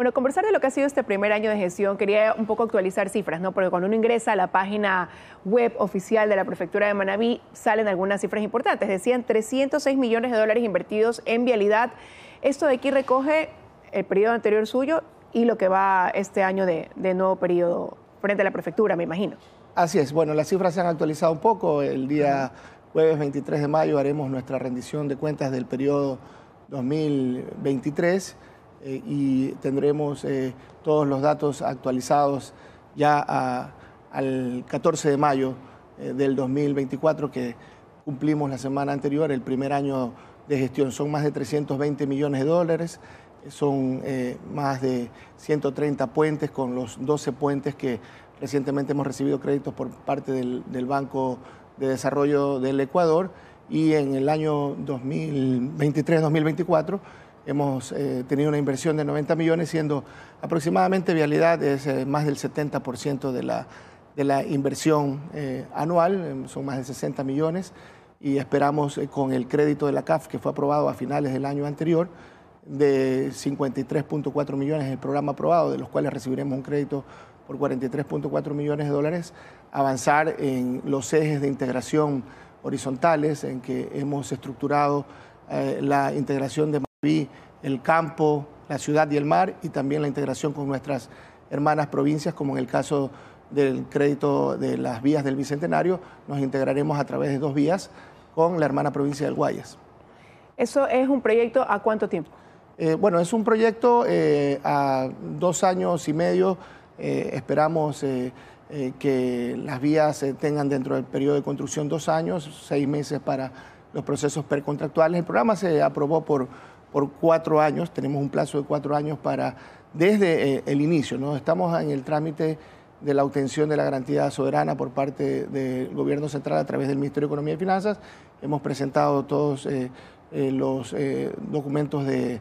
Bueno, conversar de lo que ha sido este primer año de gestión, quería un poco actualizar cifras, ¿no? Porque cuando uno ingresa a la página web oficial de la Prefectura de Manabí, salen algunas cifras importantes. Decían 306 millones de dólares invertidos en vialidad. Esto de aquí recoge el periodo anterior suyo y lo que va este año de, de nuevo periodo frente a la Prefectura, me imagino. Así es. Bueno, las cifras se han actualizado un poco. El día jueves 23 de mayo haremos nuestra rendición de cuentas del periodo 2023 eh, y tendremos eh, todos los datos actualizados ya al 14 de mayo eh, del 2024 que cumplimos la semana anterior, el primer año de gestión. Son más de 320 millones de dólares, son más de 130 puentes con los 12 puentes que recientemente hemos recibido créditos por parte del, del Banco de Desarrollo del Ecuador y en el año 2023-2024 hemos eh, tenido una inversión de 90 millones, siendo aproximadamente vialidad es eh, más del 70% de la, de la inversión eh, anual, em, son más de 60 millones, y esperamos con el crédito de la CAF, que fue aprobado a finales del año anterior, de 53.4 millones el programa aprobado, de los cuales recibiremos un crédito por 43.4 millones de dólares, avanzar en los ejes de integración horizontales en que hemos estructurado la integración de Vi el campo, la ciudad y el mar y también la integración con nuestras hermanas provincias, como en el caso del crédito de las vías del Bicentenario, nos integraremos a través de dos vías con la hermana provincia del Guayas. ¿Eso es un proyecto a cuánto tiempo? Eh, bueno, es un proyecto eh, a dos años y medio. Eh, esperamos que las vías tengan dentro del periodo de construcción dos años, seis meses para los procesos precontractuales. El programa se aprobó por por cuatro años, tenemos un plazo de cuatro años para, desde eh, el inicio, ¿no? estamos en el trámite de la obtención de la garantía soberana por parte del Gobierno Central a través del Ministerio de Economía y Finanzas. Hemos presentado todos eh, eh, los documentos de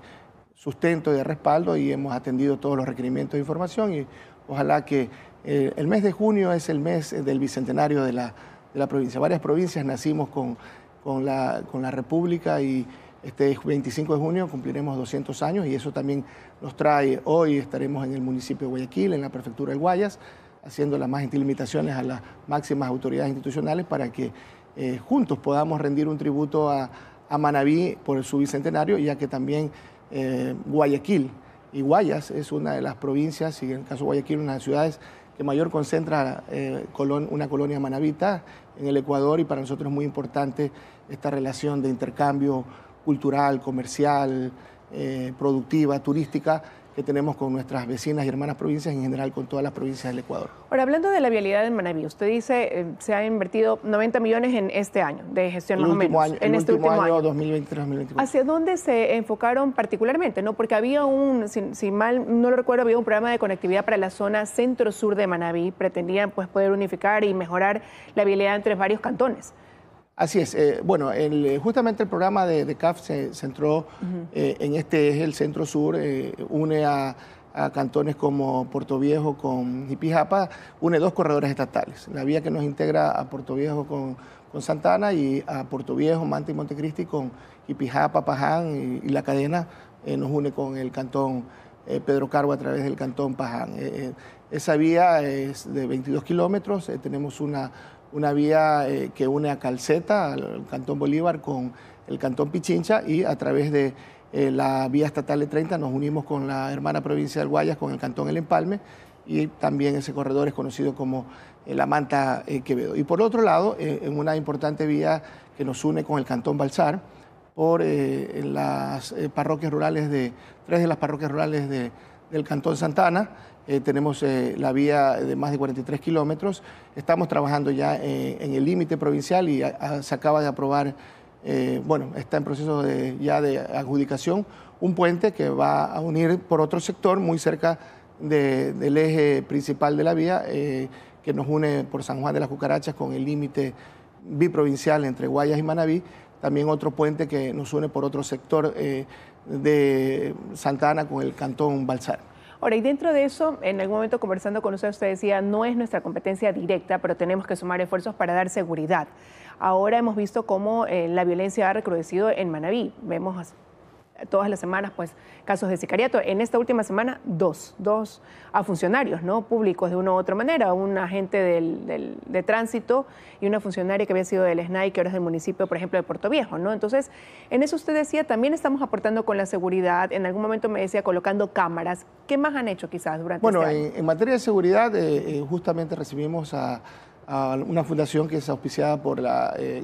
sustento y de respaldo y hemos atendido todos los requerimientos de información y ojalá que el mes de junio es el mes del bicentenario de la, de la provincia. Varias provincias nacimos con, con, la, con la República y este 25 de junio cumpliremos 200 años y eso también nos trae, hoy estaremos en el municipio de Guayaquil, en la prefectura de Guayas, haciendo las más gentil a las máximas autoridades institucionales para que eh, juntos podamos rendir un tributo a, a, Manaví por su bicentenario, ya que también eh, Guayaquil y Guayas es una de las provincias, y en el caso de Guayaquil, una de las ciudades que mayor concentra eh, colon, una colonia Manabita en el Ecuador y para nosotros es muy importante esta relación de intercambio cultural, comercial, eh, productiva, turística que tenemos con nuestras vecinas y hermanas provincias en general con todas las provincias del Ecuador. Ahora, hablando de la vialidad en Manaví, usted dice eh, se ha invertido 90 millones en este año de gestión más o menos. en este último, año, 2023-2024. ¿Hacia dónde se enfocaron particularmente? no Porque había un, si, mal no lo recuerdo, había un programa de conectividad para la zona centro-sur de Manaví. Pretendían pues, poder unificar y mejorar la vialidad entre varios cantones. Así es. Eh, bueno, eh, justamente el programa de, CAF se centró eh, en este es el centro sur, une a, cantones como Puerto Viejo con Jipijapa, une dos corredores estatales. La vía que nos integra a Puerto Viejo con, con Santana y a Puerto Viejo, Manta y Montecristi con Jipijapa, Paján y, la cadena nos une con el cantón Pedro Carbo a través del cantón Paján. esa vía es de 22 kilómetros, tenemos una una vía eh, que une a Calceta, al Cantón Bolívar, con el Cantón Pichincha y a través de eh, la vía estatal de 30 nos unimos con la hermana provincia del Guayas, con el Cantón El Empalme y también ese corredor es conocido como eh, la Manta Quevedo. Y por otro lado, en una importante vía que nos une con el Cantón Balsar, por las parroquias rurales de, tres de las parroquias rurales de, del Cantón Santana. Eh, tenemos eh, la vía de más de 43 kilómetros. Estamos trabajando ya eh, en el límite provincial y se acaba de aprobar, bueno, está en proceso ya de adjudicación, un puente que va a unir por otro sector muy cerca del eje principal de la vía, que nos une por San Juan de las Cucarachas con el límite biprovincial entre Guayas y Manabí. También otro puente que nos une por otro sector de Santa Ana con el cantón Balsar. Ahora, y dentro de eso, en algún momento conversando con usted, usted decía, no es nuestra competencia directa, pero tenemos que sumar esfuerzos para dar seguridad. Ahora hemos visto cómo eh, la violencia ha recrudecido en Manabí. Vemos todas las semanas pues casos de sicariato. En esta última semana, dos, dos a funcionarios ¿no? públicos de una u otra manera, un agente de tránsito y una funcionaria que había sido del SNAI, que ahora es del municipio, por ejemplo, de Puerto Viejo. ¿no? Entonces, en eso usted decía, también estamos aportando con la seguridad, en algún momento me decía colocando cámaras. ¿Qué más han hecho quizás durante bueno, este Bueno, en, materia de seguridad eh, eh, justamente recibimos a, una fundación que es auspiciada por la eh,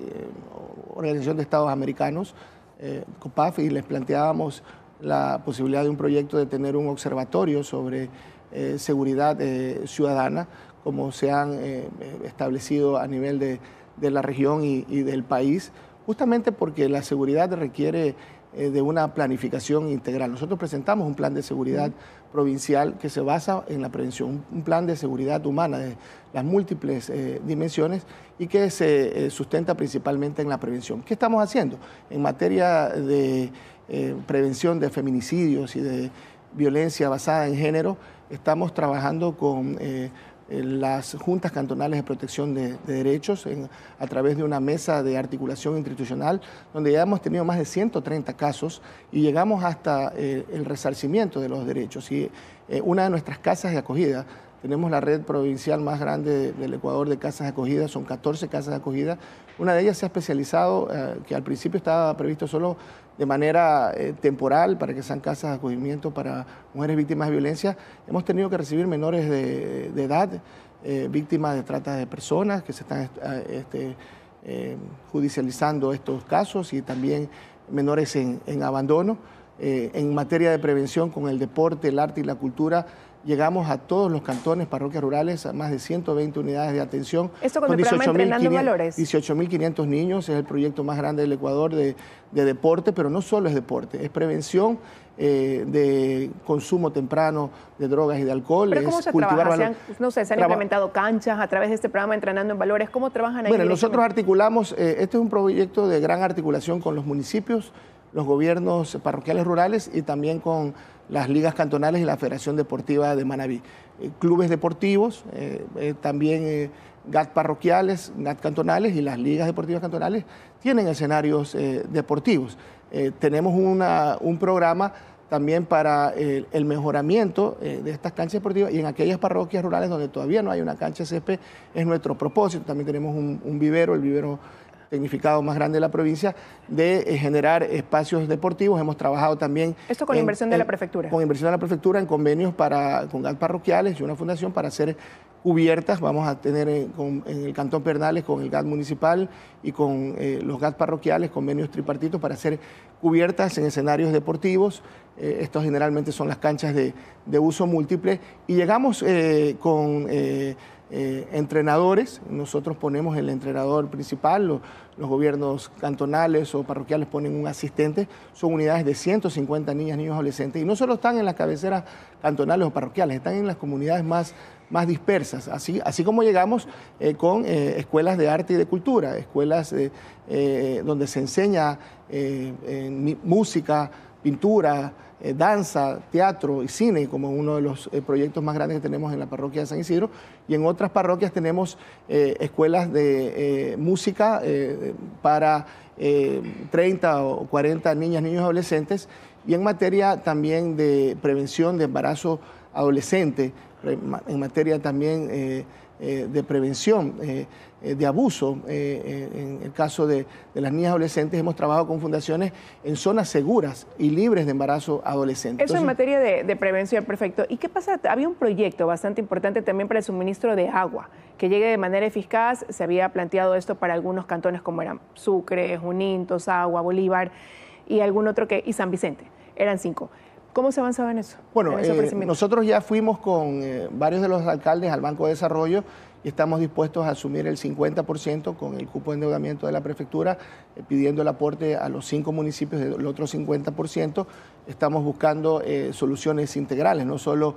Organización de Estados Americanos, eh, COPAF y les planteábamos la posibilidad de un proyecto de tener un observatorio sobre eh, seguridad eh, ciudadana, como se han establecido a nivel de, la región y, del país, justamente porque la seguridad requiere eh, de una planificación integral. Nosotros presentamos un plan de seguridad provincial que se basa en la prevención, un plan de seguridad humana de las múltiples eh, dimensiones y que se eh, sustenta principalmente en la prevención. ¿Qué estamos haciendo en materia de prevención de feminicidios y de violencia basada en género? Estamos trabajando con eh, las juntas cantonales de protección de, derechos a través de una mesa de articulación institucional donde ya hemos tenido más de 130 casos y llegamos hasta eh, el resarcimiento de los derechos. Y eh, una de nuestras casas de acogida tenemos la red provincial más grande del Ecuador de casas de acogida, son 14 casas de acogida. Una de ellas se ha especializado, eh, que al principio estaba previsto solo de manera eh, temporal para que sean casas de acogimiento para mujeres víctimas de violencia. Hemos tenido que recibir menores de, edad, eh, víctimas de trata de personas, que se están este, judicializando estos casos y también menores en abandono. en materia de prevención con el deporte, el arte y la cultura, llegamos a todos los cantones, parroquias rurales, a más de 120 unidades de atención. Esto con, con 18.500 niños, es el proyecto más grande del Ecuador de, deporte, pero no solo es deporte, es prevención eh, de consumo temprano de drogas y de alcohol. cómo se trabaja? han, no sé, se han implementado canchas a través de este programa Entrenando en Valores. ¿Cómo trabajan ahí? Bueno, nosotros articulamos, eh, este es un proyecto de gran articulación con los municipios, los gobiernos parroquiales rurales y también con las ligas cantonales y la Federación Deportiva de Manabí. Eh, clubes deportivos, eh, eh, también GAT parroquiales, GAT cantonales y las ligas deportivas cantonales tienen escenarios deportivos. tenemos un programa también para el, mejoramiento de estas canchas deportivas y en aquellas parroquias rurales donde todavía no hay una cancha césped es nuestro propósito. También tenemos un vivero, el vivero significado más grande de la provincia, de eh, generar espacios deportivos. Hemos trabajado también... Esto con inversión de la prefectura. Con inversión de la prefectura en convenios para, con GAC parroquiales y una fundación para hacer cubiertas. Vamos a tener eh, en, con, el Cantón Pernales con el GAT municipal y con eh, los GAT parroquiales convenios tripartitos para hacer cubiertas en escenarios deportivos. estos generalmente son las canchas de, uso múltiple. Y llegamos con eh, entrenadores. Nosotros ponemos el entrenador principal, los, gobiernos cantonales o parroquiales ponen un asistente. Son unidades de 150 niñas, niños, adolescentes. Y no solo están en las cabeceras cantonales o parroquiales, están en las comunidades más, más dispersas. Así, así como llegamos eh, con eh, escuelas de arte y de cultura, escuelas donde se enseña música, pintura, eh, danza, teatro y cine como uno de los eh, proyectos más grandes que tenemos en la parroquia de San Isidro. Y en otras parroquias tenemos eh, escuelas de música para 30 o 40 niñas, niños y adolescentes. Y en materia también de prevención de embarazo adolescente, en materia también eh, de prevención eh, eh, de abuso. en el caso de, las niñas adolescentes, hemos trabajado con fundaciones en zonas seguras y libres de embarazo adolescente. Eso en materia de, prevención, perfecto. ¿Y qué pasa? Había un proyecto bastante importante también para el suministro de agua, que llegue de manera eficaz. Se había planteado esto para algunos cantones como eran Sucre, Junín, Agua, Bolívar y algún otro que, y San Vicente. Eran cinco. ¿Cómo se avanzaba en eso? Bueno, eh, nosotros ya fuimos con eh, varios de los alcaldes al Banco de Desarrollo y estamos dispuestos a asumir el 50% con el cupo de endeudamiento de la prefectura, eh, pidiendo el aporte a los cinco municipios del otro 50%. Estamos buscando soluciones integrales, no solo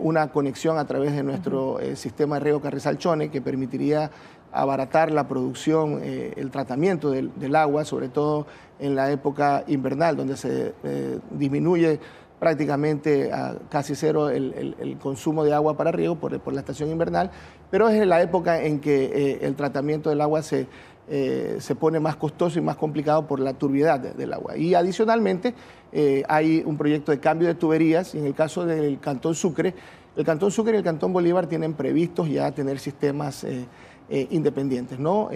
una conexión a través de nuestro sistema de riego Carrizalchone que permitiría abaratar la producción, el tratamiento del, agua, sobre todo en la época invernal, donde se disminuye prácticamente a casi cero el, consumo de agua para riego por, la estación invernal, pero es la época en que eh, el tratamiento del agua se, eh, se pone más costoso y más complicado por la turbidez del agua. Y adicionalmente eh, hay un proyecto de cambio de tuberías y en el caso del Cantón Sucre, el Cantón Sucre y el Cantón Bolívar tienen previstos ya tener sistemas independientes, ¿no?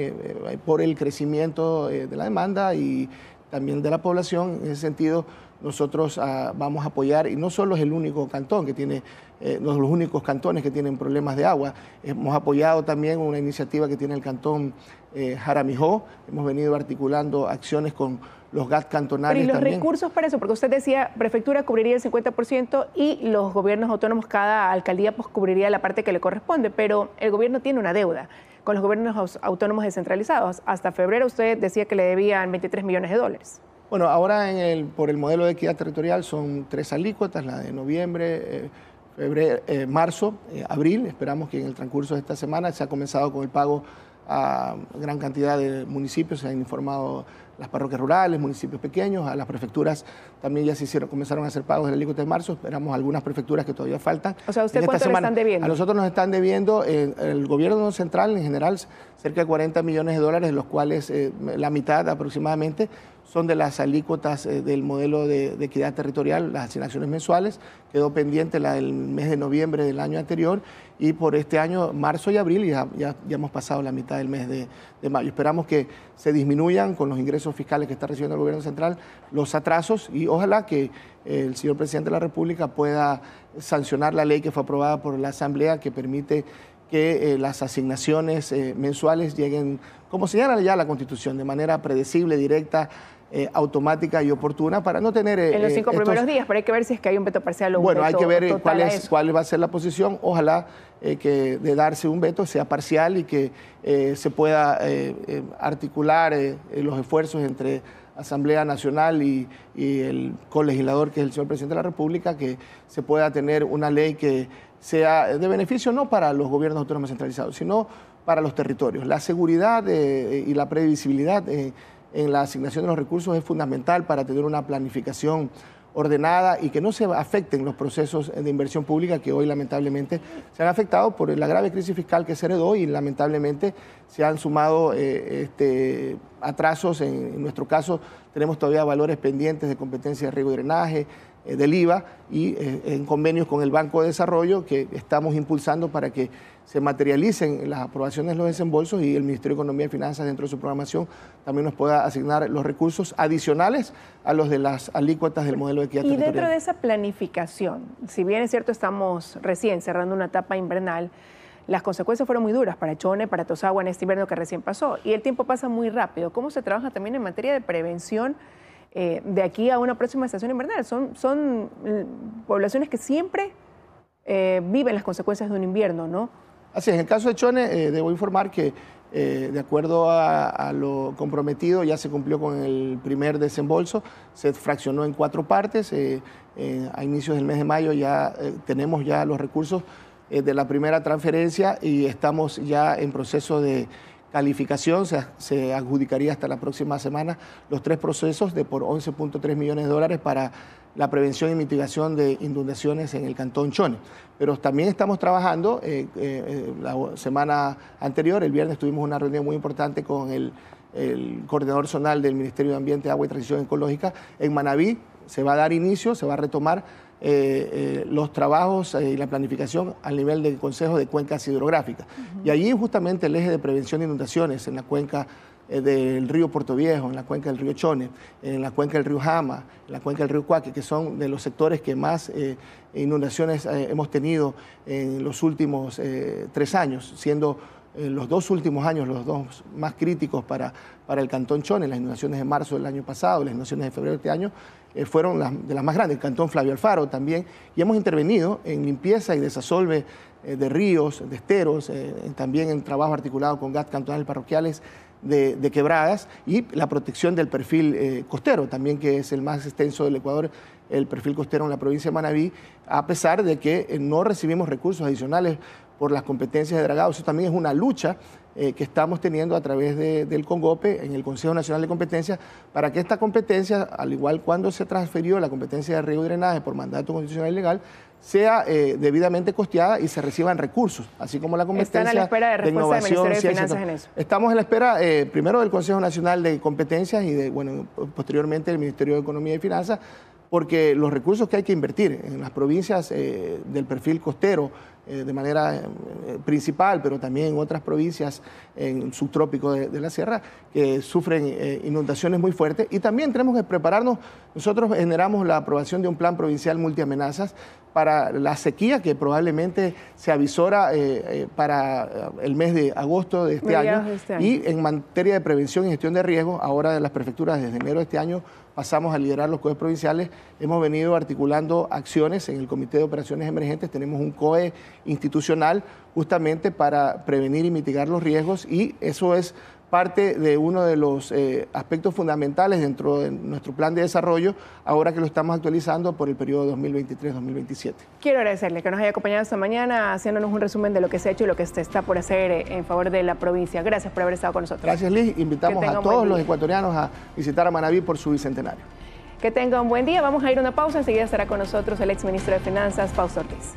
por el crecimiento de la demanda y también de la población, en ese sentido nosotros ah, vamos a apoyar, y no solo es el único cantón que tiene, eh, no los, los únicos cantones que tienen problemas de agua, hemos apoyado también una iniciativa que tiene el cantón eh, Jaramijó, hemos venido articulando acciones con los GAT cantonales. y los recursos para eso, porque usted decía, prefectura cubriría el 50% y los gobiernos autónomos, cada alcaldía pues, cubriría la parte que le corresponde, pero el gobierno tiene una deuda con los gobiernos autónomos descentralizados. Hasta febrero usted decía que le debían 23 millones de dólares. Bueno, ahora en el, por el modelo de equidad territorial son tres alícuotas, la de noviembre, eh, febrero, eh, marzo, eh, abril. Esperamos que en el transcurso de esta semana se ha comenzado con el pago a gran cantidad de municipios, se han informado las parroquias rurales, municipios pequeños, a las prefecturas también ya se hicieron, comenzaron a hacer pagos del alícuota de marzo, esperamos algunas prefecturas que todavía faltan. O sea, ¿usted cuánto están debiendo? A nosotros nos están debiendo, el gobierno central en general, cerca de 40 millones de dólares, de los cuales la mitad aproximadamente son de las alícuotas eh, del modelo de, equidad territorial, las asignaciones mensuales. Quedó pendiente la del mes de noviembre del año anterior y por este año, marzo y abril, ya, ya, hemos pasado la mitad del mes de, de, mayo. Esperamos que se disminuyan con los ingresos fiscales que está recibiendo el gobierno central los atrasos y ojalá que eh, el señor presidente de la República pueda sancionar la ley que fue aprobada por la Asamblea que permite que eh, las asignaciones eh, mensuales lleguen, como señala ya la Constitución, de manera predecible, directa, eh, automática y oportuna para no tener... en los cinco primeros días, pero hay que ver si es que hay un veto parcial o un bueno, veto Bueno, hay que ver cuál, cuál va a ser la posición. Ojalá que de darse un veto sea parcial y que se pueda articular los esfuerzos entre Asamblea Nacional y, el colegislador, que es el señor presidente de la República, que se pueda tener una ley que sea de beneficio no para los gobiernos autónomos centralizados, sino para los territorios. La seguridad eh, eh, y la previsibilidad eh, en la asignación de los recursos es fundamental para tener una planificación ordenada y que no se afecten los procesos de inversión pública que hoy lamentablemente se han afectado por la grave crisis fiscal que se heredó y lamentablemente se han sumado eh, este, atrasos. En, en, nuestro caso tenemos todavía valores pendientes de competencia de riego y drenaje, eh, del IVA y eh, en convenios con el Banco de Desarrollo que estamos impulsando para que se materialicen las aprobaciones, los desembolsos y el Ministerio de Economía y Finanzas dentro de su programación también nos pueda asignar los recursos adicionales a los de las alícuotas del modelo de equidad Y dentro de esa planificación, si bien es cierto estamos recién cerrando una etapa invernal, las consecuencias fueron muy duras para Chone, para Tosagua en este invierno que recién pasó y el tiempo pasa muy rápido. ¿Cómo se trabaja también en materia de prevención? Eh, de aquí a una próxima estación invernal. Son, son eh, poblaciones que siempre eh, viven las consecuencias de un invierno, ¿no? Así es, en el caso de Chone, debo informar que de acuerdo a, lo comprometido, ya se cumplió con el primer desembolso, se fraccionó en cuatro partes. a inicios del mes de mayo ya tenemos ya los recursos de la primera transferencia y estamos ya en proceso de calificación, se, adjudicaría hasta la próxima semana los tres procesos de por 11.3 millones de dólares para la prevención y mitigación de inundaciones en el Cantón Chone. Pero también estamos trabajando, eh, eh, eh, la semana anterior, el viernes tuvimos una reunión muy importante con el, coordinador zonal del Ministerio de Ambiente, Agua y Transición Ecológica en Manabí, se va a dar inicio, se va a retomar eh, eh, los trabajos eh, y la planificación a nivel del Consejo de Cuencas Hidrográficas. Y allí justamente el eje de prevención de inundaciones en la cuenca del río Puerto Viejo, en la cuenca del río Chone, en la cuenca del río Jama, en la cuenca del río Cuaque, que son de los sectores que más inundaciones hemos tenido en los últimos tres años, siendo eh, los dos últimos años, los dos más críticos para, para el Cantón Chone, las inundaciones de marzo del año pasado, las inundaciones de febrero de este año, eh, fueron las, de las más grandes, el Cantón Flavio Alfaro también, y hemos intervenido en limpieza y desasolve eh, de ríos, de esteros, también en trabajo articulado con GAT cantonales parroquiales de, de, quebradas y la protección del perfil costero, también que es el más extenso del Ecuador el perfil costero en la provincia de Manabí, a pesar de que no recibimos recursos adicionales por las competencias de dragado. Eso también es una lucha eh, que estamos teniendo a través del CONGOPE en el Consejo Nacional de Competencias para que esta competencia, al igual cuando se transfirió la competencia de río y drenaje por mandato constitucional y legal, sea eh, debidamente costeada y se reciban recursos, así como la competencia Están a la espera de, respuesta Del Ministerio de Finanzas en eso. Estamos a la espera eh, primero del Consejo Nacional de Competencias y de, bueno, posteriormente del Ministerio de Economía y Finanzas porque los recursos que hay que invertir en las provincias eh, del perfil costero, eh, de manera eh, principal, pero también en otras provincias en subtrópico de, la sierra, que sufren inundaciones muy fuertes. Y también tenemos que prepararnos, nosotros generamos la aprobación de un plan provincial multiamenazas para la sequía que probablemente se avisora para el mes de agosto de este, año. de este año. Y en materia de prevención y gestión de riesgos, ahora de las prefecturas desde enero de este año pasamos a liderar los COE provinciales, hemos venido articulando acciones en el Comité de Operaciones Emergentes, tenemos un COE institucional justamente para prevenir y mitigar los riesgos y eso es parte de uno de los eh, aspectos fundamentales dentro de nuestro plan de desarrollo, ahora que lo estamos actualizando por el periodo 2023-2027. Quiero agradecerle que nos haya acompañado esta mañana haciéndonos un resumen de lo que se ha hecho y lo que se está por hacer eh, en favor de la provincia. Gracias por haber estado con nosotros. Gracias, Liz. Invitamos a todos los ecuatorianos a visitar a Manaví por su bicentenario. Que tenga un buen día. Vamos a ir a una pausa. Enseguida estará con nosotros el exministro de Finanzas, Fausto Ortiz.